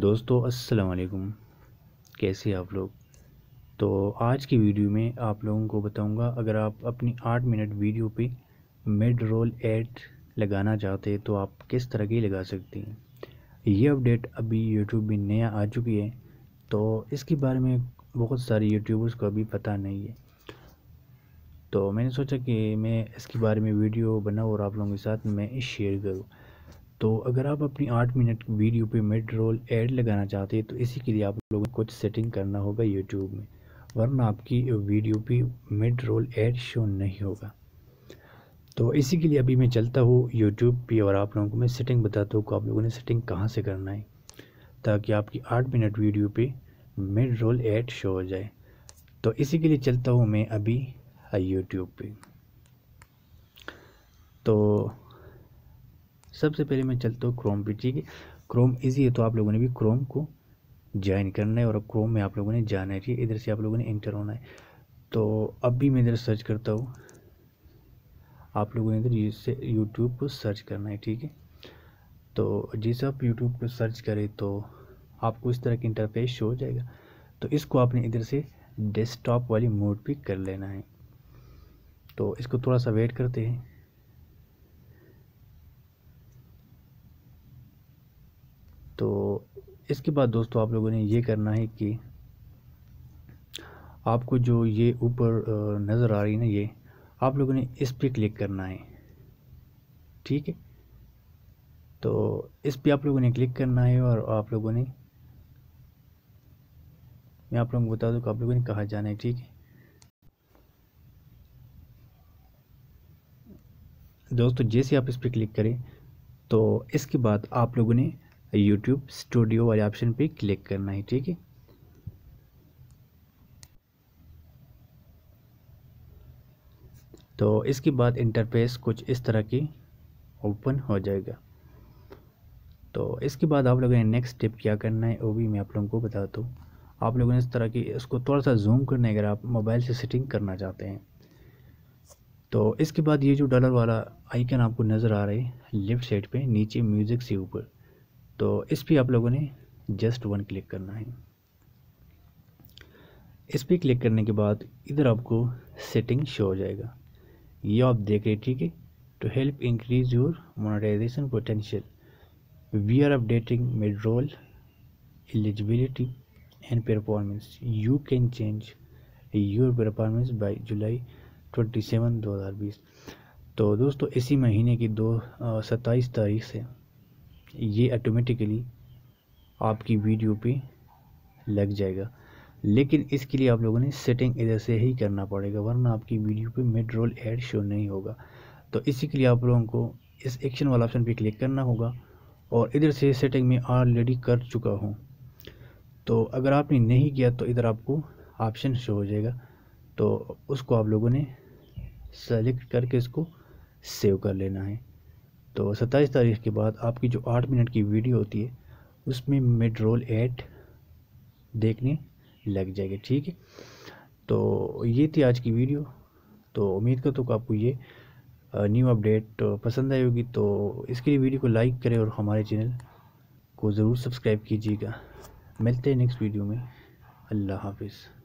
दोस्तों अस्सलाम वालेकुम कैसे आप लोग तो आज की वीडियो में आप लोगों को बताऊंगा अगर आप अपनी आठ मिनट वीडियो पे मिड रोल एड लगाना चाहते हैं तो आप किस तरह की लगा सकते हैं ये अपडेट अभी यूट्यूब में नया आ चुकी है तो इसके बारे में बहुत सारे यूट्यूबर्स को अभी पता नहीं है तो मैंने सोचा कि मैं इसके बारे में वीडियो बनाऊँ और आप लोगों के साथ मैं शेयर करूँ तो अगर आप अपनी आठ मिनट की वीडियो पे मिड रोल एड लगाना चाहते हैं तो इसी के लिए आप लोगों को कुछ सेटिंग करना होगा यूट्यूब में वरना आपकी वीडियो पे मिड रोल एड शो नहीं होगा तो इसी के लिए अभी मैं चलता हूँ यूट्यूब पे और आप लोगों को मैं सेटिंग बताता हूँ कि आप लोगों ने सेटिंग कहाँ से करना है ताकि आपकी आठ मिनट वीडियो पर मिड रोल एड शो हो जाए तो इसी के लिए चलता हूँ मैं अभी यूट्यूब पे तो सबसे पहले मैं चलता हूँ क्रोम पे ठीक है क्रोम ईजी है तो आप लोगों ने भी क्रोम को ज्वाइन करना है और अब क्रोम में आप लोगों ने जाना है ठीक है इधर से आप लोगों ने इंटर होना है तो अब भी मैं इधर सर्च करता हूँ आप लोगों ने इधर से यूट्यूब को सर्च करना है ठीक है तो जैसे आप यूट्यूब को सर्च करें तो आपको इस तरह की इंटरफेस शो हो जाएगा तो इसको आपने इधर से डेस्कटॉप वाली मोड पर कर लेना है तो इसको थोड़ा सा वेट करते हैं इसके बाद दोस्तों आप लोगों ने ये करना है कि आपको जो ये ऊपर नज़र आ रही है ना ये आप लोगों ने इस पर क्लिक करना है ठीक है तो इस पर आप लोगों ने क्लिक करना है और आप लोगों ने मैं आप लोगों को बता दूँ कि आप लोगों ने कहाँ जाना है ठीक है दोस्तों जैसे आप इस पर क्लिक करें तो इसके बाद आप लोगों ने यूट्यूब स्टूडियो वाले ऑप्शन पे क्लिक करना है ठीक है तो इसके बाद इंटरफेस कुछ इस तरह की ओपन हो जाएगा तो इसके बाद आप लोगों ने नेक्स्ट स्टेप क्या करना है वो भी मैं आप लोगों को बताता हूँ आप लोगों ने इस तरह की इसको थोड़ा सा जूम करने अगर आप मोबाइल से सेटिंग करना चाहते हैं तो इसके बाद ये जो डॉलर वाला आइकन आपको नज़र आ रहा है लेफ़्ट साइड पे नीचे म्यूज़िक से ऊपर तो इस पर आप लोगों ने जस्ट वन क्लिक करना है इस पर क्लिक करने के बाद इधर आपको सेटिंग शो हो जाएगा ये आप देख रहे ठीक है to help increase your monetization potential we are updating mid roll eligibility and performance you can change your performance by July twenty seven दो हज़ार बीस तो दोस्तों इसी महीने की दो सत्ताईस तारीख से ये ऑटोमेटिकली आपकी वीडियो पे लग जाएगा लेकिन इसके लिए आप लोगों ने सेटिंग इधर से ही करना पड़ेगा वरना आपकी वीडियो पे मिड रोल एड शो नहीं होगा तो इसी के लिए आप लोगों को इस एक्शन वाला ऑप्शन पे क्लिक करना होगा और इधर से सेटिंग में ऑलरेडी कर चुका हूँ तो अगर आपने नहीं किया तो इधर आपको ऑप्शन शो हो जाएगा तो उसको आप लोगों ने सेलेक्ट करके इसको सेव कर लेना है तो सत्ताईस तारीख के बाद आपकी जो आठ मिनट की वीडियो होती है उसमें मिड रोल एड देखने लग जाएगी ठीक है तो ये थी आज की वीडियो तो उम्मीद कर तो आपको ये न्यू अपडेट पसंद आई होगी तो इसके लिए वीडियो को लाइक करें और हमारे चैनल को ज़रूर सब्सक्राइब कीजिएगा मिलते हैं नेक्स्ट वीडियो में अल्लाह हाफिज़